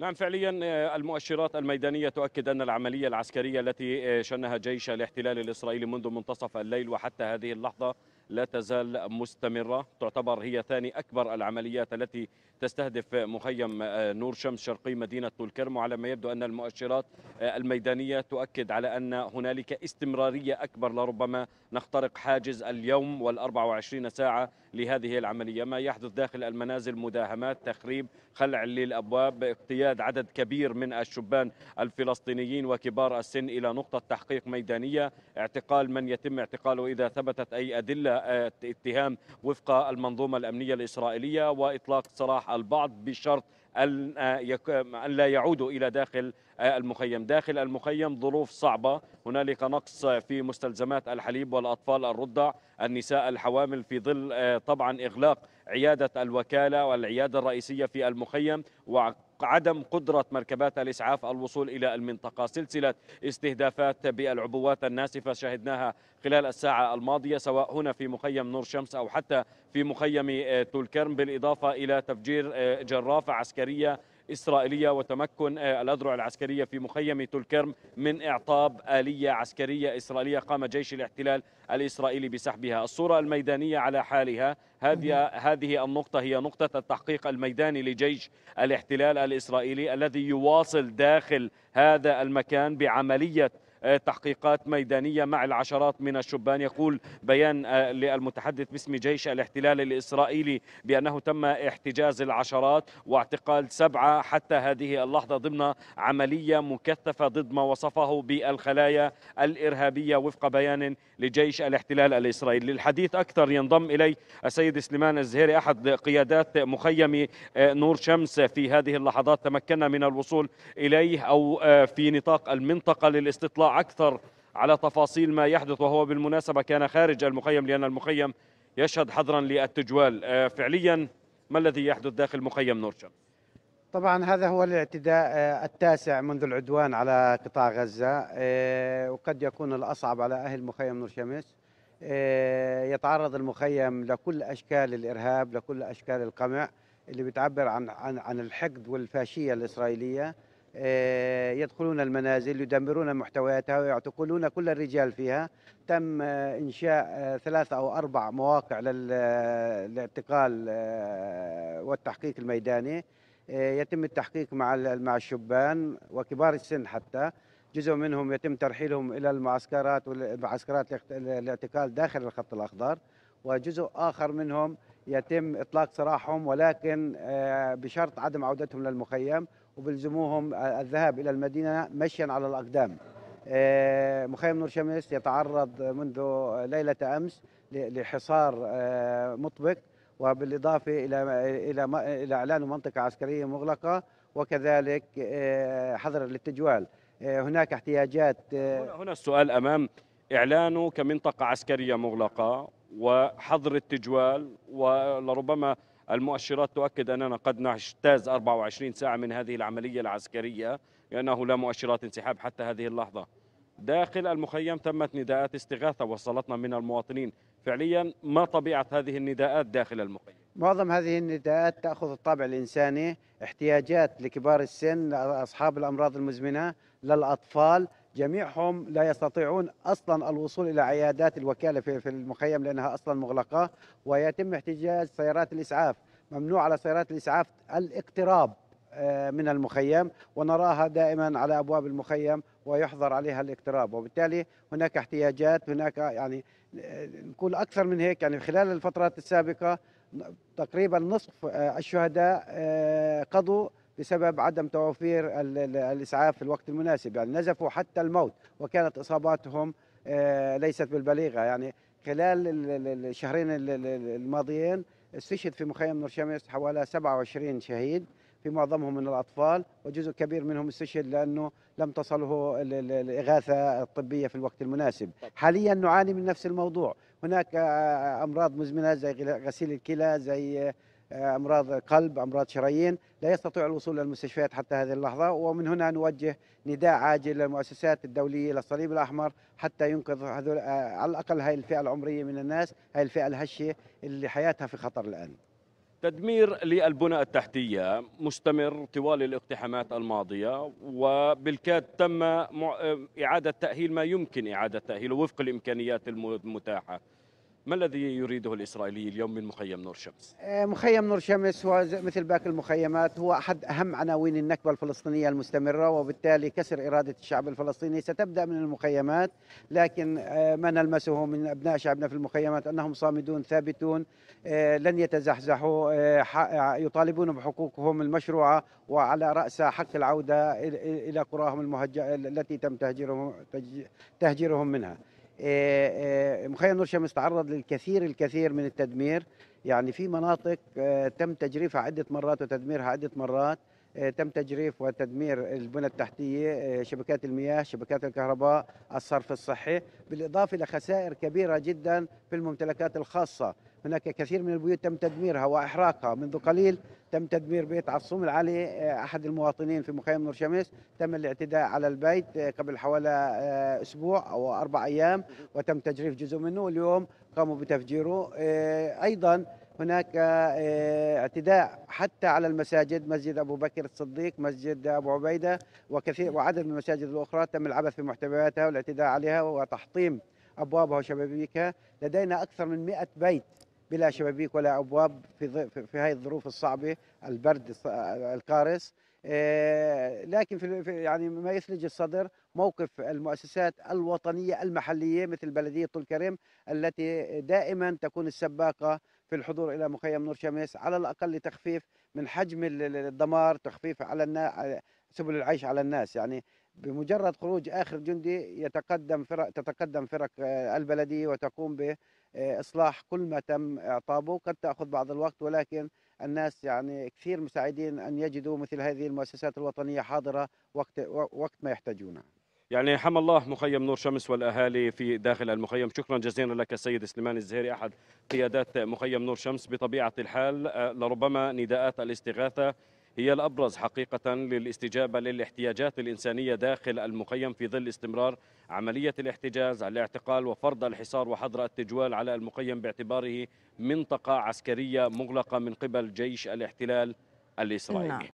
نعم فعليا آه، المؤشرات الميدانية تؤكد أن العملية العسكرية التي آه، شنها جيش الاحتلال الإسرائيلي منذ منتصف الليل وحتى هذه اللحظة لا تزال مستمرة تعتبر هي ثاني أكبر العمليات التي تستهدف مخيم آه، نور شمس شرقي مدينة طولكرم وعلى ما يبدو أن المؤشرات الميدانية تؤكد على أن هنالك استمرارية أكبر لربما نخترق حاجز اليوم والأربع وعشرين ساعة لهذه العملية ما يحدث داخل المنازل مداهمات تخريب خلع للأبواب اقتياد عدد كبير من الشبان الفلسطينيين وكبار السن إلى نقطة تحقيق ميدانية اعتقال من يتم اعتقاله إذا ثبتت أي أدلة اه، اتهام وفق المنظومة الأمنية الإسرائيلية وإطلاق سراح البعض بشرط آه، أن لا يعودوا إلى داخل آه، المخيم داخل المخيم ظروف صعبة هنالك نقص في مستلزمات الحليب والأطفال الرضع النساء الحوامل في ظل آه، طبعا إغلاق عيادة الوكالة والعيادة الرئيسية في المخيم وعدم قدرة مركبات الإسعاف الوصول إلى المنطقة سلسلة استهدافات بالعبوات الناسفة شهدناها خلال الساعة الماضية سواء هنا في مخيم نور شمس أو حتى في مخيم تولكرم بالإضافة إلى تفجير جرافة عسكرية إسرائيلية وتمكن آه، الأذرع العسكرية في مخيم تولكرم من إعطاب آلية عسكرية إسرائيلية قام جيش الاحتلال الإسرائيلي بسحبها الصورة الميدانية على حالها هذه هذه النقطة هي نقطة التحقيق الميداني لجيش الاحتلال الإسرائيلي الذي يواصل داخل هذا المكان بعملية آه، تحقيقات ميدانية مع العشرات من الشبان يقول بيان آه، للمتحدث باسم جيش الاحتلال الإسرائيلي بأنه تم احتجاز العشرات واعتقال سبعة حتى هذه اللحظة ضمن عملية مكثفة ضد ما وصفه بالخلايا الإرهابية وفق بيان لجيش الاحتلال الإسرائيلي للحديث أكثر ينضم إلي السيد سليمان الزهيري أحد قيادات مخيم آه، نور شمس في هذه اللحظات تمكنا من الوصول إليه أو في نطاق المنطقة للاستطلاع أكثر على تفاصيل ما يحدث وهو بالمناسبة كان خارج المخيم لأن المخيم يشهد حظرا للتجوال آه، فعليا ما الذي يحدث داخل مخيم نورشم؟ طبعا هذا هو الاعتداء آه، التاسع منذ العدوان على قطاع غزة آه، وقد يكون الأصعب على أهل مخيم نور شمس يتعرض المخيم لكل أشكال الإرهاب لكل أشكال القمع اللي بتعبر عن عن الحقد والفاشيه الاسرائيليه آه، يدخلون المنازل يدمرون محتوياتها ويعتقلون كل الرجال فيها تم آه، إنشاء آه، ثلاثة أو أربع مواقع للاعتقال والتحقيق الميداني يتم التحقيق مع مع الشبان وكبار السن حتى جزء منهم يتم ترحيلهم الى المعسكرات والمعسكرات الاعتقال داخل الخط الاخضر وجزء اخر منهم يتم اطلاق سراحهم ولكن بشرط عدم عودتهم للمخيم وبلزموهم الذهاب إلى المدينة مشيا على الأقدام آه، مخيم نور شمس يتعرض منذ ليلة أمس لحصار آه، مطبق وبالإضافة إلى إلى إلى إعلان منطقة عسكرية مغلقة وكذلك آه، حظر للتجوال هناك احتياجات هنا السؤال أمام إعلانه كمنطقة عسكرية مغلقة وحظر التجوال ولربما المؤشرات تؤكد أننا قد نجتاز 24 ساعة من هذه العملية العسكرية لأنه لا مؤشرات انسحاب حتى هذه اللحظة داخل المخيم تمت نداءات استغاثة وصلتنا من المواطنين فعليا ما طبيعة هذه النداءات داخل المخيم؟ معظم هذه النداءات تأخذ الطابع الإنساني احتياجات لكبار السن لأصحاب الأمراض المزمنة للأطفال جميعهم لا يستطيعون اصلا الوصول الى عيادات الوكاله في المخيم لانها اصلا مغلقه ويتم احتجاز سيارات الاسعاف ممنوع على سيارات الاسعاف الاقتراب آه، من المخيم ونراها دائما على ابواب المخيم ويحظر عليها الاقتراب وبالتالي هناك احتياجات هناك يعني آه، نقول اكثر من هيك يعني خلال الفترات السابقه تقريبا نصف آه، الشهداء قضوا بسبب عدم توفير الإسعاف في الوقت المناسب يعني نزفوا حتى الموت وكانت إصاباتهم آه، ليست بالبليغة يعني خلال الشهرين الماضيين استشهد في مخيم نور شمس حوالي 27 شهيد في معظمهم من الأطفال وجزء كبير منهم استشهد لأنه لم تصله الإغاثة الطبية في الوقت المناسب حاليا نعاني من نفس الموضوع هناك آه، آه، أمراض مزمنة زي غسيل الكلى زي آه، امراض قلب امراض شرايين لا يستطيع الوصول للمستشفيات حتى هذه اللحظه ومن هنا نوجه نداء عاجل للمؤسسات الدوليه للصليب الاحمر حتى ينقذ هذول آه، على الاقل هاي الفئه العمريه من الناس هاي الفئه الهشه اللي حياتها في خطر الان تدمير للبنى التحتية مستمر طوال الاقتحامات الماضية وبالكاد تم آه، إعادة تأهيل ما يمكن إعادة تأهيله وفق الإمكانيات المتاحة ما الذي يريده الإسرائيلي اليوم من مخيم نور شمس؟ آه، مخيم نور شمس هو مثل باقي المخيمات هو أحد أهم عناوين النكبة الفلسطينية المستمرة وبالتالي كسر إرادة الشعب الفلسطيني ستبدأ من المخيمات لكن آه، ما نلمسه من أبناء شعبنا في المخيمات أنهم صامدون ثابتون آه، لن يتزحزحوا يطالبون بحقوقهم المشروعة وعلى رأسها حق العودة إلى قراهم المهجرة التي تم تهجيرهم منها آه، آه، مخيم نور شمس تعرض للكثير الكثير من التدمير يعني في مناطق آه، تم تجريفها عدة مرات وتدميرها عدة مرات تم تجريف وتدمير البنى التحتية شبكات المياه شبكات الكهرباء الصرف الصحي بالإضافة لخسائر كبيرة جدا في الممتلكات الخاصة هناك كثير من البيوت تم تدميرها واحراقها منذ قليل تم تدمير بيت عصوم العلي آه، احد المواطنين في مخيم نور شمس تم الاعتداء على البيت آه، قبل حوالي آه، اسبوع او اربع ايام وتم تجريف جزء منه واليوم قاموا بتفجيره ايضا هناك اعتداء حتى على المساجد مسجد ابو بكر الصديق مسجد ابو عبيده وكثير وعدد من المساجد الاخرى تم العبث في محتوياتها والاعتداء عليها وتحطيم ابوابها وشبابيكها لدينا اكثر من 100 بيت بلا شبابيك ولا ابواب في في هذه الظروف الصعبه البرد القارس آه، لكن في يعني ما يثلج الصدر موقف المؤسسات الوطنيه المحليه مثل بلديه طول كريم التي دائما تكون السباقه في الحضور الى مخيم نور شمس على الاقل لتخفيف من حجم الدمار تخفيف على سبل العيش على الناس يعني بمجرد خروج اخر جندي يتقدم فرق تتقدم فرق آه، البلديه وتقوم ب آه، اصلاح كل ما تم اعطابه قد تاخذ بعض الوقت ولكن الناس يعني كثير مساعدين ان يجدوا مثل هذه المؤسسات الوطنيه حاضره وقت وقت ما يحتاجونها يعني حمى الله مخيم نور شمس والاهالي في داخل المخيم شكرا جزيلا لك السيد سليمان الزهيري احد قيادات مخيم نور شمس بطبيعه الحال آه، لربما نداءات الاستغاثه هي الأبرز حقيقة للاستجابة للاحتياجات الإنسانية داخل المخيم في ظل استمرار عملية الاحتجاز الاعتقال وفرض الحصار وحظر التجوال على المخيم باعتباره منطقة عسكرية مغلقة من قبل جيش الاحتلال الإسرائيلي نعم.